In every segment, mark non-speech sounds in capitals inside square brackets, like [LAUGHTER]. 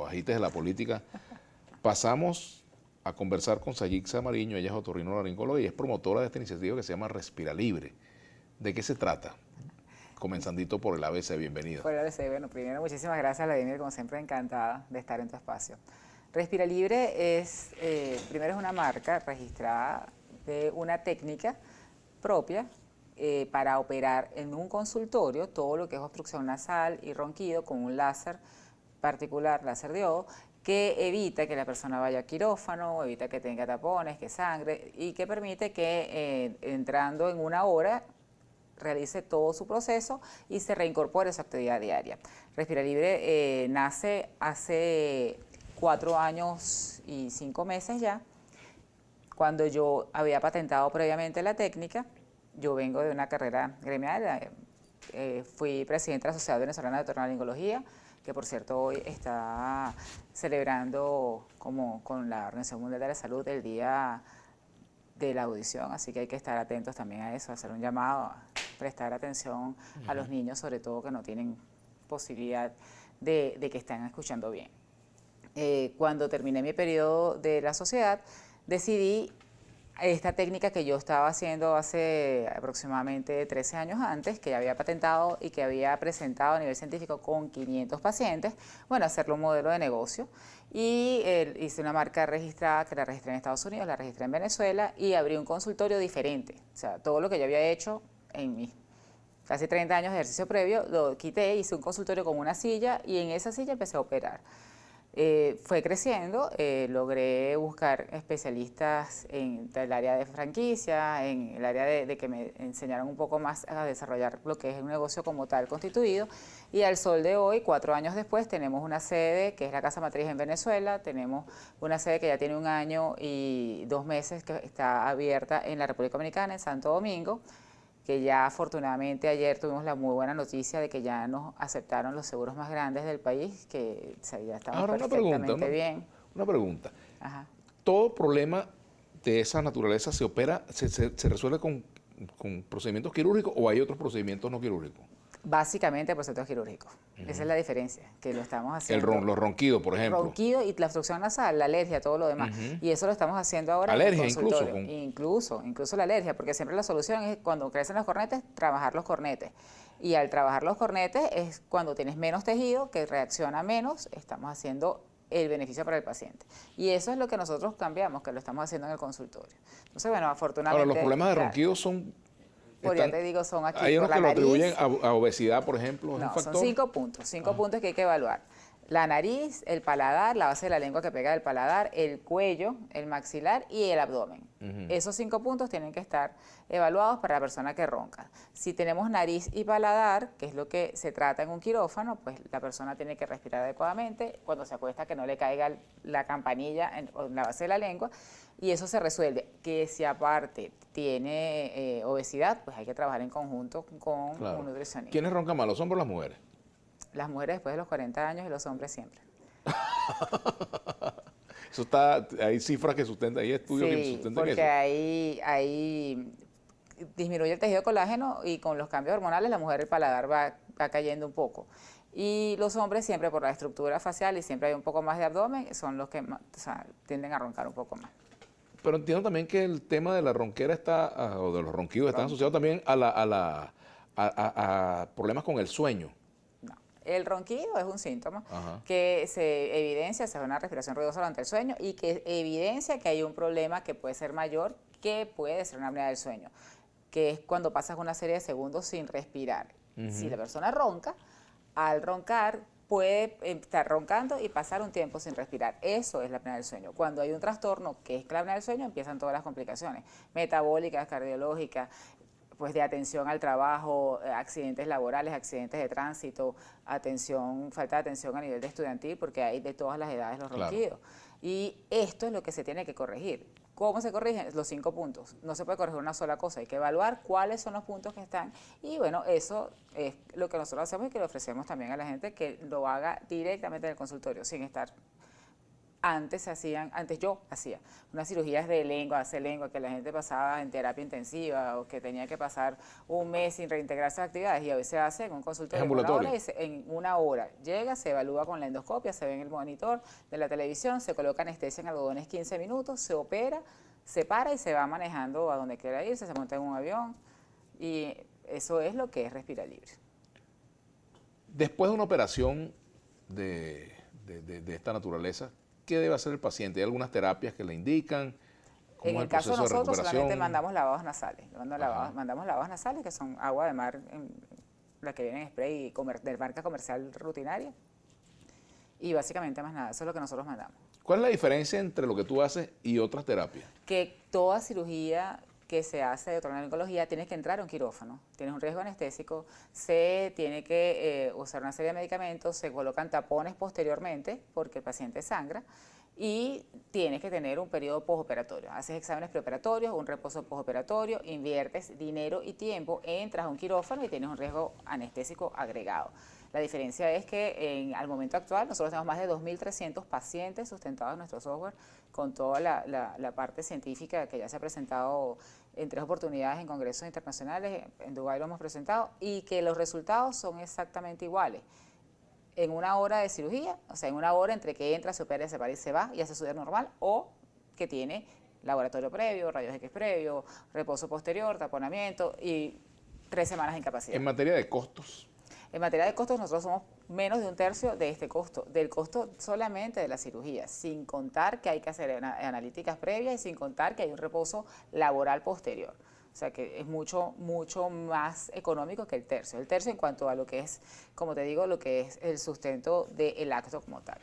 bajitas de la política, pasamos a conversar con Sayixa Mariño, ella es otorrinolaringóloga y es promotora de esta iniciativa que se llama Respira Libre. ¿De qué se trata? Comenzandito por el ABC, bienvenido. Por el ABC, bueno, primero muchísimas gracias, Vladimir, como siempre encantada de estar en tu espacio. Respira Libre es, eh, primero es una marca registrada de una técnica propia eh, para operar en un consultorio todo lo que es obstrucción nasal y ronquido con un láser particular, la CERDIO, que evita que la persona vaya a quirófano, evita que tenga tapones, que sangre y que permite que eh, entrando en una hora realice todo su proceso y se reincorpore a su actividad diaria. Respira Libre eh, nace hace cuatro años y cinco meses ya, cuando yo había patentado previamente la técnica, yo vengo de una carrera gremial, eh, fui presidenta de la Sociedad Venezolana de Tornolingología, que por cierto hoy está celebrando como con la Organización Mundial de la Salud el Día de la Audición, así que hay que estar atentos también a eso, hacer un llamado, prestar atención a los niños, sobre todo que no tienen posibilidad de, que estén escuchando bien. Eh, cuando terminé mi periodo de la sociedad, decidí esta técnica que yo estaba haciendo hace aproximadamente 13 años antes, que ya había patentado y que había presentado a nivel científico con 500 pacientes, bueno, hacerlo un modelo de negocio. Y eh, hice una marca registrada que la registré en Estados Unidos, la registré en Venezuela y abrí un consultorio diferente. O sea, todo lo que yo había hecho en mis casi 30 años de ejercicio previo, lo quité, hice un consultorio con una silla y en esa silla empecé a operar. Eh, fue creciendo, eh, logré buscar especialistas en el área de franquicia, en el área de, de, que me enseñaron un poco más a desarrollar lo que es un negocio como tal constituido. Y al sol de hoy, cuatro años después, tenemos una sede que es la Casa Matriz en Venezuela, tenemos una sede que ya tiene un año y dos meses que está abierta en la República Dominicana, en Santo Domingo que ya afortunadamente ayer tuvimos la muy buena noticia de que ya nos aceptaron los seguros más grandes del país, que se ya perfectamente una pregunta, bien. Una, pregunta. Todo problema de esa naturaleza se opera, se, se, se resuelve con procedimientos quirúrgicos o hay otros procedimientos no quirúrgicos? Básicamente por quirúrgico. Esa es la diferencia, que lo estamos haciendo. El ron, los ronquidos, por ejemplo. Ronquido y la obstrucción nasal, la alergia, todo lo demás. Y eso lo estamos haciendo ahora. en el incluso. Incluso, incluso la alergia, porque siempre la solución es cuando crecen los cornetes, trabajar los cornetes. Y al trabajar los cornetes es cuando tienes menos tejido, que reacciona menos, estamos haciendo el beneficio para el paciente. Y eso es lo que nosotros cambiamos, que lo estamos haciendo en el consultorio. Entonces, bueno, afortunadamente... Ahora, los problemas de ronquidos son porque ya te digo, son aquí. Hay unos que nariz. lo atribuyen a, a, obesidad, por ejemplo. No, ¿es un factor? son cinco puntos, cinco ah. puntos que hay que evaluar la nariz, el paladar, la base de la lengua que pega del paladar, el cuello, el maxilar y el abdomen. Esos cinco puntos tienen que estar evaluados para la persona que ronca. Si tenemos nariz y paladar, que es lo que se trata en un quirófano, pues la persona tiene que respirar adecuadamente cuando se acuesta que no le caiga la campanilla en, la base de la lengua y eso se resuelve. Que si aparte tiene eh, obesidad, pues hay que trabajar en conjunto con un nutricionista. ¿Quiénes roncan mal? ¿Los por las mujeres? Las mujeres después de los 40 años y los hombres siempre. [LAUGHS] Eso está, hay cifras que sustentan, hay estudios que sustentan eso. Porque ahí, disminuye el tejido colágeno y con los cambios hormonales la mujer el paladar va, cayendo un poco. Y los hombres siempre por la estructura facial y siempre hay un poco más de abdomen, son los que tienden a roncar un poco más. Pero entiendo también que el tema de la ronquera está, ah, o de los ronquidos, están asociados también a, la, a, a problemas con el sueño. El ronquido es un síntoma que se evidencia, se ve una respiración ruidosa durante el sueño y que evidencia que hay un problema que puede ser mayor que puede ser una apnea del sueño, que es cuando pasas una serie de segundos sin respirar. Si la persona ronca, al roncar puede estar roncando y pasar un tiempo sin respirar. Eso es la apnea del sueño. Cuando hay un trastorno que es la apnea del sueño, empiezan todas las complicaciones metabólicas, cardiológicas, pues de atención al trabajo, eh, accidentes laborales, accidentes de tránsito, atención, falta de atención a nivel de estudiantil, porque hay de todas las edades los ronquidos. Y esto es lo que se tiene que corregir. ¿Cómo se corrigen? Los cinco puntos. No se puede corregir una sola cosa, hay que evaluar cuáles son los puntos que están. Y bueno, eso es lo que nosotros hacemos y que le ofrecemos también a la gente que lo haga directamente en el consultorio, sin estar antes hacían, antes yo hacía unas cirugías de lengua, hacer lengua, que la gente pasaba en terapia intensiva o que tenía que pasar un mes sin reintegrarse a actividades y a veces en un consultorio en una hora. Llega, se evalúa con la endoscopia, se ve en el monitor de la televisión, se coloca anestesia en algodones 15 minutos, se opera, se para y se va manejando a donde quiera irse, se monta en un avión y eso es lo que es respira libre. Después de una operación de esta naturaleza, ¿qué debe hacer el paciente? ¿Hay algunas terapias que le indican? En el, caso de nosotros solamente mandamos lavados nasales, mandamos lavados, nasales que son agua de mar, la que viene en spray comer, de marca comercial rutinaria. Y básicamente más nada, eso es lo que nosotros mandamos. ¿Cuál es la diferencia entre lo que tú haces y otras terapias? Que toda cirugía que se hace de oncología, tienes que entrar a un quirófano, tienes un riesgo anestésico, se tiene que eh, usar una serie de medicamentos, se colocan tapones posteriormente porque el paciente sangra y tienes que tener un periodo postoperatorio. Haces exámenes preoperatorios, un reposo postoperatorio, inviertes dinero y tiempo, entras a un quirófano y tienes un riesgo anestésico agregado. La diferencia es que en, al momento actual nosotros tenemos más de 2.300 pacientes sustentados en nuestro software con toda la, parte científica que ya se ha presentado en tres oportunidades en congresos internacionales, en Dubái lo hemos presentado, y que los resultados son exactamente iguales en una hora de cirugía, o sea, en una hora entre que entra, se opera, se para y se va y hace su día normal, o que tiene laboratorio previo, rayos X previo, reposo posterior, taponamiento y tres semanas de incapacidad. En materia de costos, en materia de costos, nosotros somos menos de un tercio de este costo, del costo solamente de la cirugía, sin contar que hay que hacer analíticas previas y sin contar que hay un reposo laboral posterior. O sea que es mucho, mucho más económico que el tercio. El tercio en cuanto a lo que es, como te digo, lo que es el sustento del acto como tal.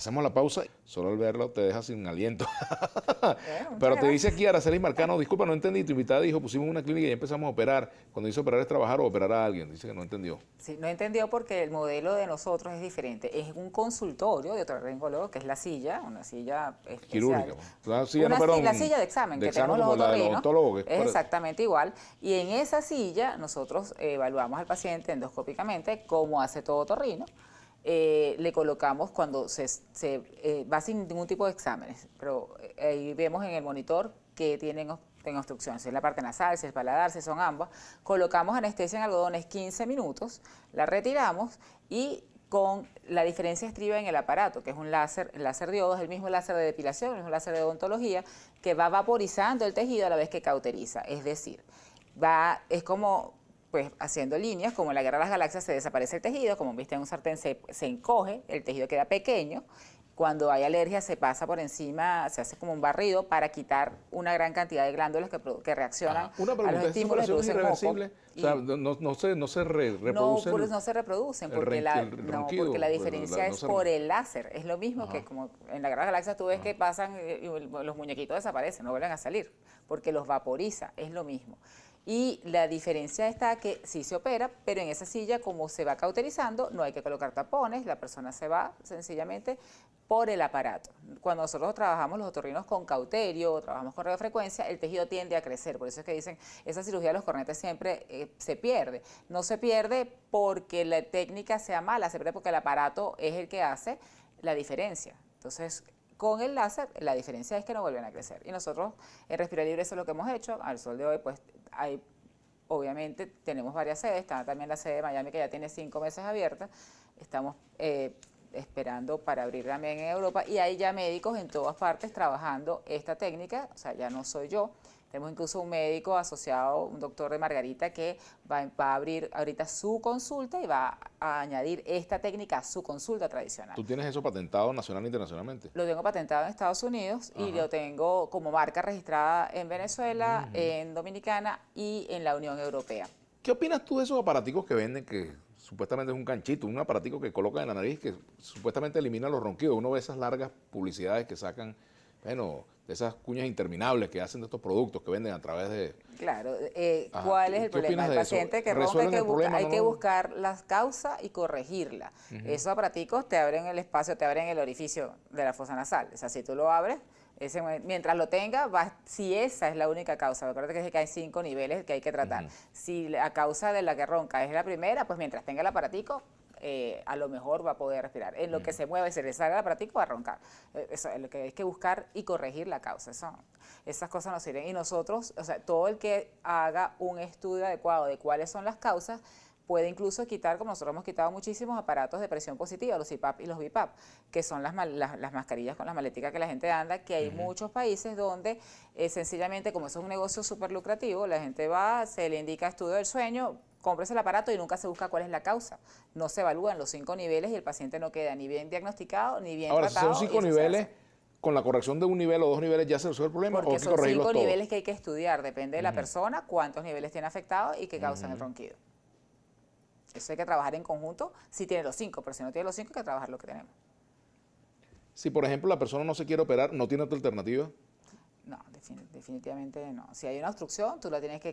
Hacemos la pausa, solo al verlo te deja sin aliento. Pero te dice aquí Araceli Marcano, disculpa, no entendí, tu invitada dijo, pusimos una clínica y empezamos a operar. Cuando dice operar es trabajar o operar a alguien, dice que no entendió. Sí, no entendió porque el modelo de nosotros es diferente. Es un consultorio de otro rencólogo, que es la silla, una silla especial. Quirúrgica. Pues. La silla, silla de examen, que tenemos los odontólogos. Es exactamente igual. Y en esa silla nosotros evaluamos al paciente endoscópicamente, como hace todo torrino eh, le colocamos cuando se, eh, va sin ningún tipo de exámenes, pero eh, ahí vemos en el monitor que tienen en obstrucción, si es la parte nasal, si es paladar, si son ambas, colocamos anestesia en algodones 15 minutos, la retiramos y con la diferencia estriba en el aparato, que es un láser, el láser diodo es el mismo láser de depilación, es un láser de odontología, que va vaporizando el tejido a la vez que cauteriza, es decir, va, es como pues haciendo líneas, como en la Guerra de las Galaxias se desaparece el tejido, como viste en un sartén se, se encoge, el tejido queda pequeño, cuando hay alergia se pasa por encima, se hace como un barrido para quitar una gran cantidad de glándulas que, que reaccionan a los estímulos irreversible? O sea, no, se, no se reproducen. No, pues, no se reproducen porque, la, no, porque la diferencia es por el láser. Es lo mismo que como en la guerra de las galaxias, tú ves que pasan, eh, y los muñequitos desaparecen, no vuelven a salir, porque los vaporiza, es lo mismo. Y la diferencia está que sí se opera, pero en esa silla, como se va cauterizando, no hay que colocar tapones, la persona se va sencillamente por el aparato. Cuando nosotros trabajamos los otorrinos con cauterio o trabajamos con radiofrecuencia, el tejido tiende a crecer. Por eso es que dicen, esa cirugía de los cornetes siempre eh, se pierde. No se pierde porque la técnica sea mala, se pierde porque el aparato es el que hace la diferencia. Entonces, con el láser, la diferencia es que no vuelven a crecer. Y nosotros en Respira Libre eso es lo que hemos hecho. Al sol de hoy, pues hay, obviamente tenemos varias sedes. Está también la sede de Miami que ya tiene cinco meses abierta. Estamos eh, esperando para abrir también en Europa. Y hay ya médicos en todas partes trabajando esta técnica. O sea, ya no soy yo, tenemos incluso un médico asociado, un doctor de Margarita, que va, a abrir ahorita su consulta y va a añadir esta técnica a su consulta tradicional. ¿Tú tienes eso patentado nacional e internacionalmente? Lo tengo patentado en Estados Unidos y lo tengo como marca registrada en Venezuela, mm. en Dominicana y en la Unión Europea. ¿Qué opinas tú de esos aparaticos que venden que supuestamente es un canchito, un aparatico que colocan en la nariz que supuestamente elimina los ronquidos? Uno ve esas largas publicidades que sacan bueno, de esas cuñas interminables que hacen de estos productos que venden a través de... Claro, eh, ¿cuál es el problema del paciente que rompe? Hay que, buscar las causa y corregirla. Esos aparaticos te abren el espacio, te abren el orificio de la fosa nasal. O sea, si tú lo abres, ese, mientras lo tenga, si esa es la única causa, recuerda que hay cinco niveles que hay que tratar. Si la causa de la que ronca es la primera, pues mientras tenga el aparatico, eh, a lo mejor va a poder respirar. En lo que mm. se mueve, se le sale la práctica, va a roncar. Eh, eso es lo que hay que buscar y corregir la causa. Eso, esas cosas nos sirven. Y nosotros, o sea, todo el que haga un estudio adecuado de cuáles son las causas, puede incluso quitar, como nosotros hemos quitado muchísimos aparatos de presión positiva, los IPAP y los BIPAP, que son las, las, mascarillas con las maleticas que la gente anda, que hay muchos países donde eh, sencillamente, como es un negocio súper lucrativo, la gente va, se le indica estudio del sueño, compras el aparato y nunca se busca cuál es la causa. No se evalúan los cinco niveles y el paciente no queda ni bien diagnosticado ni bien Ahora, tratado. Si son cinco niveles, con la corrección de un nivel o dos niveles ya se resuelve el problema Porque o son cinco niveles que hay que estudiar, depende de la persona, cuántos niveles tiene afectados y qué causan el ronquido. Eso hay que trabajar en conjunto si tiene los cinco, pero si no tiene los cinco hay que trabajar lo que tenemos. Si por ejemplo la persona no se quiere operar, ¿no tiene otra alternativa? No, definitivamente no. Si hay una obstrucción, tú la tienes que,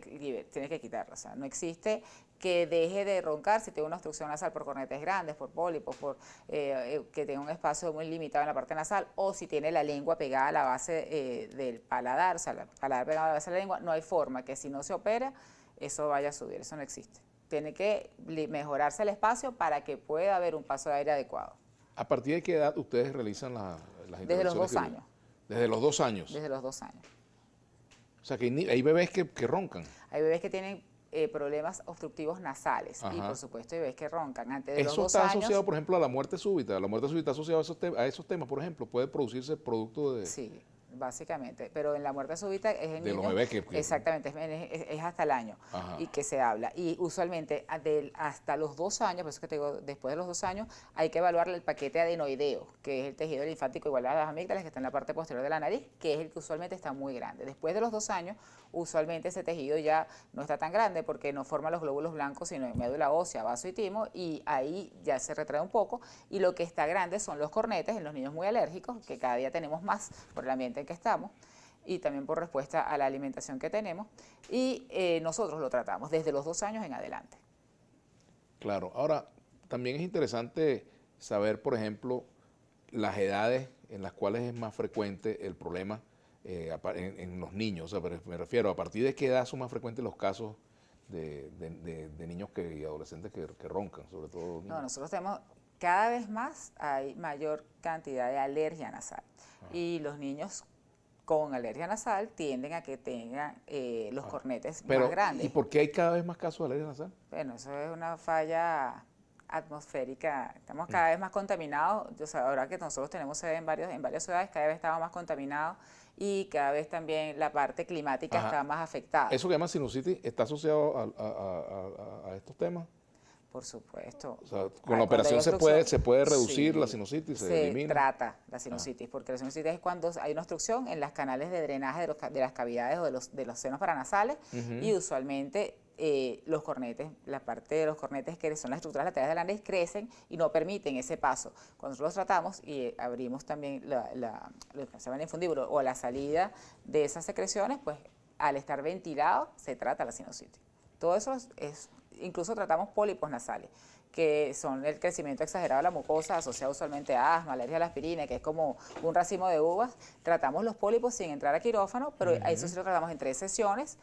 tienes que quitar. O sea, no existe que deje de roncar si tiene una obstrucción nasal por cornetes grandes, por pólipos, por eh, eh, que tenga un espacio muy limitado en la parte nasal, o si tiene la lengua pegada a la base eh, del paladar, o sea, el paladar pegado a la base de la lengua, no hay forma que si no se opera, eso vaya a subir, eso no existe. Tiene que mejorarse el espacio para que pueda haber un paso de aire adecuado. ¿A partir de qué edad ustedes realizan las intervenciones? Desde los dos años. Desde los dos años. Desde los dos años. O sea que hay bebés que, roncan. Hay bebés que tienen eh, problemas obstructivos nasales y por supuesto hay bebés que roncan antes de Eso los dos está asociado, por ejemplo, a la muerte súbita. La muerte súbita asociada a esos, a esos temas, por ejemplo, puede producirse producto de... Sí básicamente. Pero en la muerte súbita es en de niños, que, Exactamente, es, hasta el año y que se habla. Y usualmente hasta los dos años, por eso que te digo, después de los dos años, hay que evaluar el paquete adenoideo, que es el tejido linfático igual a las amígdalas que está en la parte posterior de la nariz, que es el que usualmente está muy grande. Después de los dos años, usualmente ese tejido ya no está tan grande porque no forma los glóbulos blancos, sino en la ósea, vaso y timo, y ahí ya se retrae un poco. Y lo que está grande son los cornetes en los niños muy alérgicos, que cada día tenemos más por el ambiente que estamos y también por respuesta a la alimentación que tenemos. Y eh, nosotros lo tratamos desde los dos años en adelante. Claro, ahora también es interesante saber, por ejemplo, las edades en las cuales es más frecuente el problema eh, en, los niños. me refiero, ¿a partir de qué edad son más frecuentes los casos de, niños que, y adolescentes que, roncan, sobre todo? No, nosotros tenemos cada vez más hay mayor cantidad de alergia nasal. Y los niños con alergia nasal tienden a que tengan eh, los ah, cornetes más grandes. ¿Y por qué hay cada vez más casos de alergia nasal? Bueno, eso es una falla atmosférica. Estamos mm. cada vez más contaminados. Yo sea, ahora que nosotros tenemos en, varios, en varias ciudades, cada vez estamos más contaminados y cada vez también la parte climática está más afectada. ¿Eso que llama sinusitis está asociado a estos temas? Por supuesto. con la operación se puede, se puede reducir la sinusitis, se, se trata la ah. sinusitis, porque la sinusitis es cuando hay una obstrucción en las canales de drenaje de, las cavidades o de los, de los senos paranasales y usualmente eh, los cornetes, la parte de los cornetes que son las estructuras laterales de la crecen y no permiten ese paso. Cuando nosotros los tratamos y eh, abrimos también la, la, se llama el infundíbulo o la salida de esas secreciones, pues al estar ventilado se trata la sinusitis. Todo eso es incluso tratamos pólipos nasales, que son el crecimiento exagerado de la mucosa asociado usualmente a asma, alergia a la aspirina, que es como un racimo de uvas. Tratamos los pólipos sin entrar a quirófano, pero eso sí lo tratamos en tres sesiones.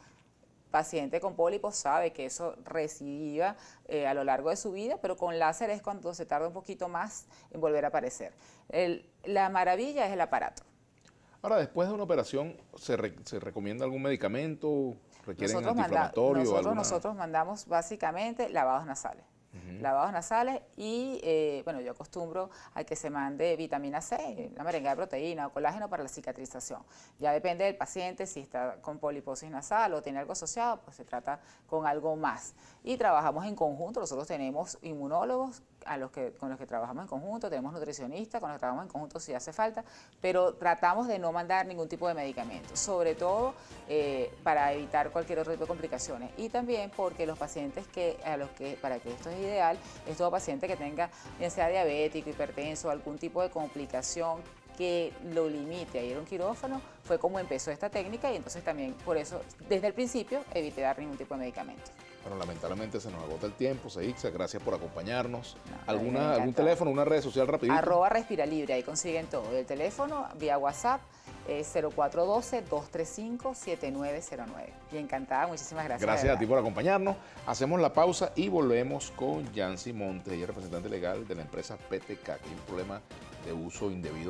Paciente con pólipos sabe que eso recidiva eh, a lo largo de su vida, pero con láser es cuando se tarda un poquito más en volver a aparecer. la maravilla es el aparato. Ahora, después de una operación, ¿se, se recomienda algún medicamento? nosotros, mandamos básicamente lavados nasales. Lavados nasales y, eh, bueno, yo acostumbro a que se mande vitamina C, la merengue de proteína o colágeno para la cicatrización. Ya depende del paciente, si está con poliposis nasal o tiene algo asociado, pues se trata con algo más. Y trabajamos en conjunto, nosotros tenemos inmunólogos a los que, con los que trabajamos en conjunto, tenemos nutricionistas con los que trabajamos en conjunto si hace falta, pero tratamos de no mandar ningún tipo de medicamento, sobre todo eh, para evitar cualquier otro tipo de complicaciones. Y también porque los pacientes que, a los que, para que esto es ideal, es todo paciente que tenga ya sea diabético, hipertenso, algún tipo de complicación que lo limite a ir a un quirófano, fue como empezó esta técnica y entonces también por eso desde el principio evité dar ningún tipo de medicamento. Bueno, lamentablemente se nos agota el tiempo, Seixa, gracias por acompañarnos. ¿Alguna, ¿Algún teléfono, una red social rápida? Arroba Respira ahí consiguen todo. El teléfono, vía WhatsApp, es 0412-235-7909. Y encantada, muchísimas gracias. Gracias a ti por acompañarnos. Hacemos la pausa y volvemos con Yancy Montes, ella es representante legal de la empresa PTK, que es un problema de uso indebido.